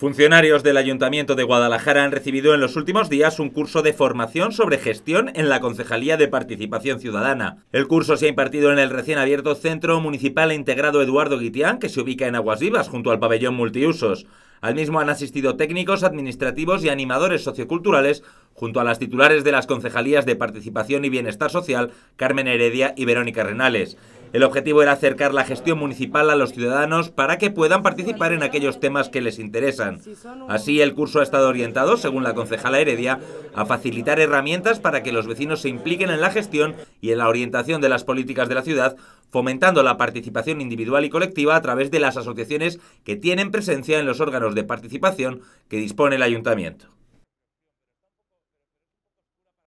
Funcionarios del Ayuntamiento de Guadalajara han recibido en los últimos días un curso de formación sobre gestión en la Concejalía de Participación Ciudadana. El curso se ha impartido en el recién abierto Centro Municipal e Integrado Eduardo Guitián, que se ubica en Aguas Vivas, junto al pabellón multiusos. Al mismo han asistido técnicos, administrativos y animadores socioculturales, junto a las titulares de las concejalías de Participación y Bienestar Social, Carmen Heredia y Verónica Renales. El objetivo era acercar la gestión municipal a los ciudadanos para que puedan participar en aquellos temas que les interesan. Así, el curso ha estado orientado, según la concejala Heredia, a facilitar herramientas para que los vecinos se impliquen en la gestión y en la orientación de las políticas de la ciudad, fomentando la participación individual y colectiva a través de las asociaciones que tienen presencia en los órganos de participación que dispone el ayuntamiento.